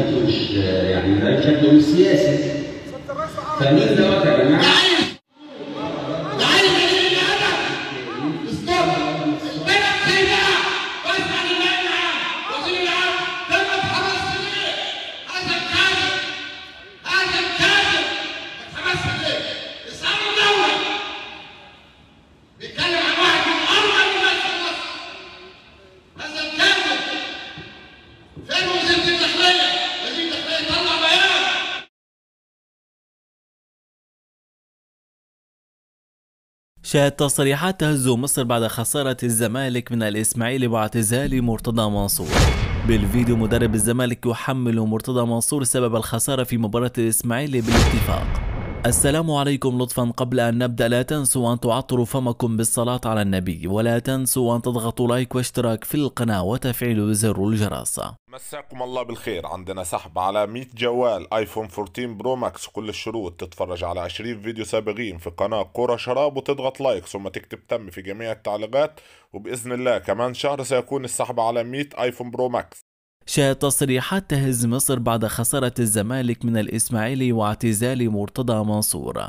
مش آه، يعني ده شكله مش سياسي فمين دوت يا جماعه شهد تصريحات تهز مصر بعد خسارة الزمالك من الإسماعيلي باعتزال مرتضى منصور بالفيديو مدرب الزمالك يحمل مرتضى منصور سبب الخسارة في مباراة الإسماعيلي بالاتفاق السلام عليكم لطفا قبل أن نبدأ لا تنسوا أن تعطروا فمكم بالصلاة على النبي ولا تنسوا أن تضغطوا لايك واشتراك في القناة وتفعيل زر الجرس مساكم الله بالخير عندنا سحب على 100 جوال ايفون 14 برو ماكس كل الشروط تتفرج على 20 فيديو سابقين في قناة كرة شراب وتضغط لايك ثم تكتب تم في جميع التعليقات وبإذن الله كمان شهر سيكون السحب على 100 ايفون برو ماكس شاهد تصريحات تهز مصر بعد خسارة الزمالك من الإسماعيلي واعتزال مرتضى منصور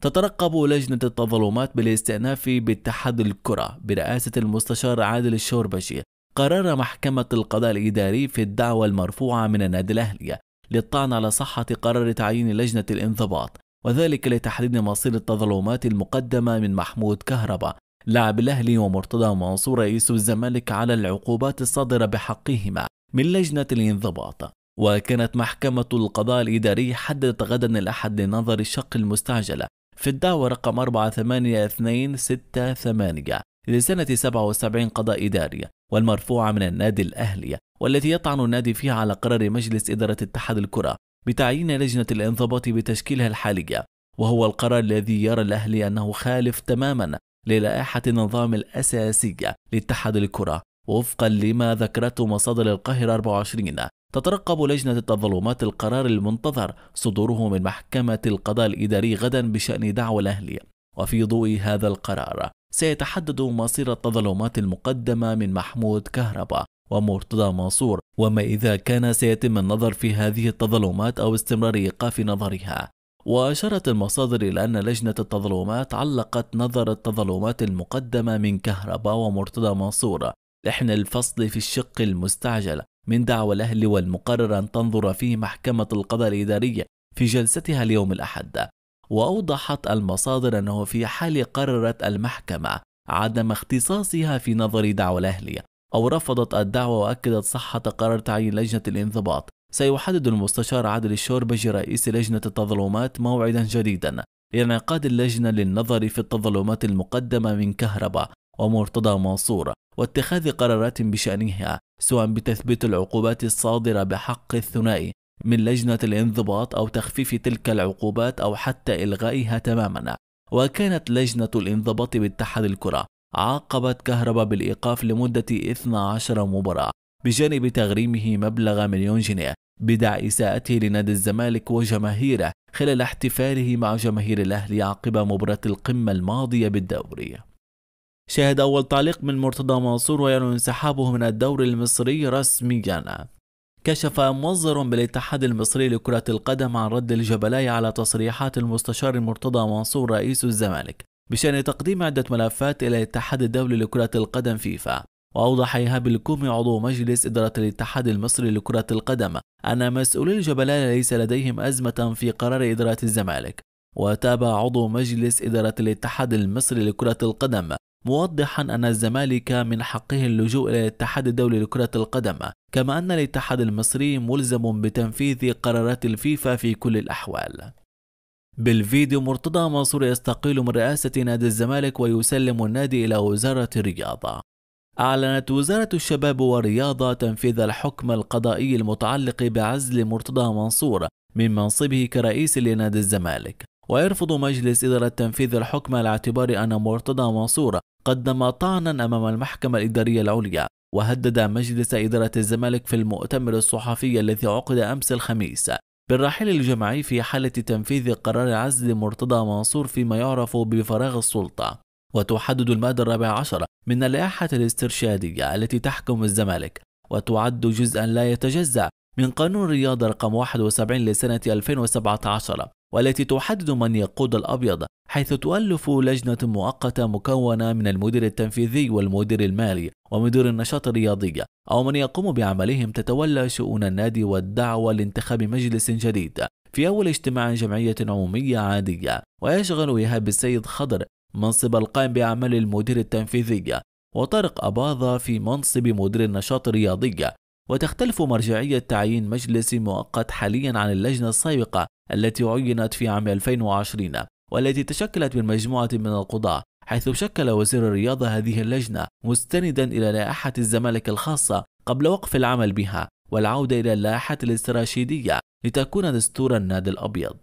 تترقب لجنة التظلمات بالاستئناف باتحاد الكرة برئاسة المستشار عادل الشوربشي قرار محكمة القضاء الإداري في الدعوى المرفوعة من النادي الأهلي للطعن على صحة قرار تعيين لجنة الانضباط وذلك لتحديد مصير التظلمات المقدمة من محمود كهربا لاعب الأهلي ومرتضى منصور رئيس الزمالك على العقوبات الصادرة بحقهما من لجنة الانضباط وكانت محكمة القضاء الإداري حددت غدا الأحد لنظر الشق المستعجلة في الدعوة رقم 48268 لسنة 77 قضاء إداري والمرفوعة من النادي الأهلي والتي يطعن النادي فيها على قرار مجلس إدارة اتحاد الكرة بتعيين لجنة الانضباط بتشكيلها الحالية وهو القرار الذي يرى الأهلي أنه خالف تماما للائحة النظام الأساسية لاتحاد الكرة وفقا لما ذكرته مصادر القاهرة 24 تترقب لجنة التظلمات القرار المنتظر صدوره من محكمة القضاء الإداري غدا بشأن دعوى الأهلي وفي ضوء هذا القرار سيتحدد مصير التظلمات المقدمة من محمود كهربا ومرتضى منصور وما إذا كان سيتم النظر في هذه التظلمات أو استمرار إيقاف نظرها وأشارت المصادر إلى أن لجنة التظلمات علقت نظر التظلمات المقدمة من كهرباء ومرتضى منصور احنا الفصل في الشق المستعجل من دعوى الأهل والمقرر أن تنظر فيه محكمة القضاء الإدارية في جلستها اليوم الأحد وأوضحت المصادر أنه في حال قررت المحكمة عدم اختصاصها في نظر دعوى الأهلية أو رفضت الدعوة وأكدت صحة قرار تعيين لجنة الانضباط سيحدد المستشار عادل الشوربجي رئيس لجنة التظلمات موعدا جديدا لانعقاد اللجنة للنظر في التظلمات المقدمة من كهرباء ومرتضى منصور واتخاذ قرارات بشأنها سواء بتثبيت العقوبات الصادرة بحق الثنائي من لجنة الانضباط أو تخفيف تلك العقوبات أو حتى إلغائها تماما وكانت لجنة الانضباط باتحاد الكرة عاقبت كهربا بالإيقاف لمدة 12 مباراة بجانب تغريمه مبلغ مليون جنيه بدع إساءته لنادي الزمالك وجماهيره خلال احتفاله مع جماهير الأهلي عقب مباراة القمة الماضية بالدوري شهد أول تعليق من مرتضى منصور ويعلن انسحابه من الدوري المصري رسميا كشف مصدر بالاتحاد المصري لكرة القدم عن رد الجبلاء على تصريحات المستشار مرتضى منصور رئيس الزمالك بشأن تقديم عدة ملفات إلى الاتحاد الدولي لكرة القدم فيفا وأوضح إيهاب الكومي عضو مجلس إدارة الاتحاد المصري لكرة القدم أن مسؤولي الجبلاء ليس لديهم أزمة في قرار إدارة الزمالك وتابع عضو مجلس إدارة الاتحاد المصري لكرة القدم موضحا أن الزمالك من حقه اللجوء إلى الاتحاد الدولي لكرة القدم كما أن الاتحاد المصري ملزم بتنفيذ قرارات الفيفا في كل الأحوال بالفيديو مرتضى منصور يستقيل من رئاسة نادي الزمالك ويسلم النادي إلى وزارة الرياضة أعلنت وزارة الشباب والرياضة تنفيذ الحكم القضائي المتعلق بعزل مرتضى منصور من منصبه كرئيس لنادي الزمالك ويرفض مجلس إدارة تنفيذ الحكم على اعتبار أن مرتضى منصور قدم طعنا أمام المحكمة الإدارية العليا وهدد مجلس إدارة الزمالك في المؤتمر الصحفي الذي عقد أمس الخميس بالرحيل الجمعي في حالة تنفيذ قرار عزل مرتضى منصور فيما يعرف بفراغ السلطة وتحدد المادة الرابعة عشر من اللائحة الاسترشادية التي تحكم الزمالك وتعد جزءا لا يتجزأ من قانون الرياضة رقم 71 لسنة 2017 والتي تحدد من يقود الأبيض حيث تؤلف لجنة مؤقتة مكونة من المدير التنفيذي والمدير المالي ومدير النشاط الرياضي أو من يقوم بعملهم تتولى شؤون النادي والدعوة لانتخاب مجلس جديد في أول اجتماع جمعية عمومية عادية ويشغل إيهاب السيد خضر منصب القائم بأعمال المدير التنفيذي وطارق أباظة في منصب مدير النشاط الرياضي وتختلف مرجعية تعيين مجلس مؤقت حاليا عن اللجنة السابقة التي عينت في عام 2020 والتي تشكلت من مجموعة من القضاة حيث شكل وزير الرياضة هذه اللجنة مستندا إلى لائحة الزمالك الخاصة قبل وقف العمل بها والعودة إلى اللائحة الاستراشيدية لتكون دستور النادي الأبيض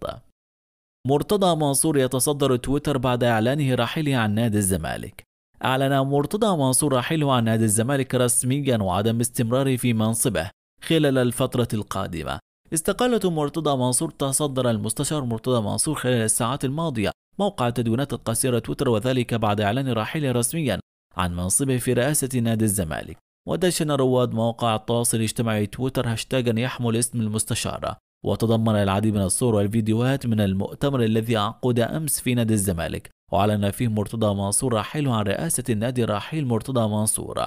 مرتضى منصور يتصدر تويتر بعد إعلانه رحيله عن نادي الزمالك أعلن مرتضى منصور حلو عن نادي الزمالك رسميا وعدم استمراره في منصبه خلال الفترة القادمة استقالة مرتضى منصور تصدر المستشار مرتضى منصور خلال الساعات الماضية موقع تدوينات القصيرة تويتر وذلك بعد إعلان رحيله رسميا عن منصبه في رئاسة نادي الزمالك ودشن رواد مواقع التواصل الاجتماعي تويتر هاشتاجا يحمل اسم المستشار وتضمن العديد من الصور والفيديوهات من المؤتمر الذي عقد أمس في نادي الزمالك وأعلن فيه مرتضى منصور رحيله عن رئاسة النادي رحيل مرتضى منصور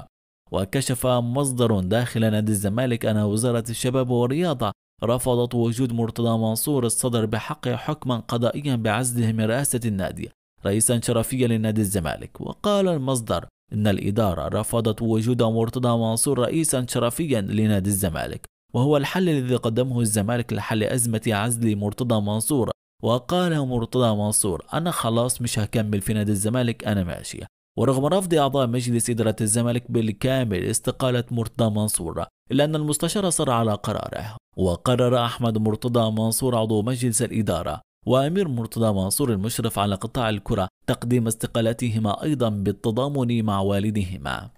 وكشف مصدر داخل نادي الزمالك أن وزارة الشباب والرياضة رفضت وجود مرتضى منصور الصدر بحقه حكما قضائيا بعزله من رئاسة النادي رئيسا شرفيا لنادي الزمالك وقال المصدر إن الإدارة رفضت وجود مرتضى منصور رئيسا شرفيا لنادي الزمالك وهو الحل الذي قدمه الزمالك لحل أزمة عزل مرتضى منصور وقال مرتضى منصور أنا خلاص مش هكمل في نادي الزمالك أنا ماشي ورغم رفض أعضاء مجلس إدارة الزمالك بالكامل استقالة مرتضى منصور إلا أن المستشار صار على قراره وقرر أحمد مرتضى منصور عضو مجلس الإدارة وأمير مرتضى منصور المشرف على قطاع الكرة تقديم استقالتهما أيضا بالتضامن مع والدهما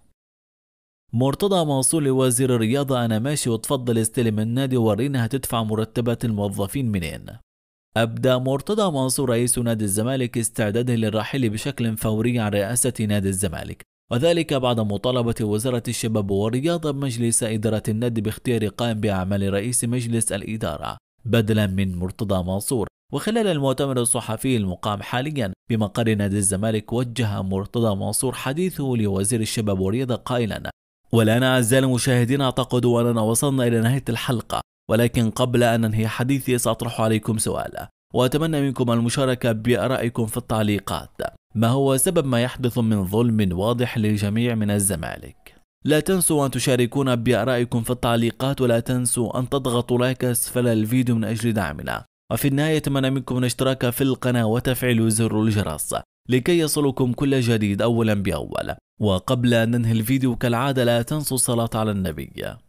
مرتضى منصور لوزير الرياضة أنا ماشي وتفضل استلم النادي ورينا هتدفع مرتبات الموظفين منين أبدى مرتضى منصور رئيس نادي الزمالك استعداده للرحيل بشكل فوري عن رئاسة نادي الزمالك وذلك بعد مطالبة وزارة الشباب والرياضة بمجلس إدارة النادي باختيار قائم بأعمال رئيس مجلس الإدارة بدلا من مرتضى منصور وخلال المؤتمر الصحفي المقام حاليا بمقر نادي الزمالك وجه مرتضى منصور حديثه لوزير الشباب والرياضة قائلا والآن أعزائي المشاهدين أعتقد أننا وصلنا إلى نهاية الحلقة ولكن قبل أن أنهي حديثي سأطرح عليكم سؤالا وأتمنى منكم المشاركة بآرائكم في التعليقات ما هو سبب ما يحدث من ظلم واضح للجميع من الزمالك؟ لا تنسوا أن تشاركونا بآرائكم في التعليقات ولا تنسوا أن تضغطوا لايك أسفل الفيديو من أجل دعمنا وفي النهاية أتمنى منكم الاشتراك في القناة وتفعيل زر الجرس لكي يصلكم كل جديد أولا بأول وقبل أن ننهي الفيديو كالعادة لا تنسوا الصلاة على النبي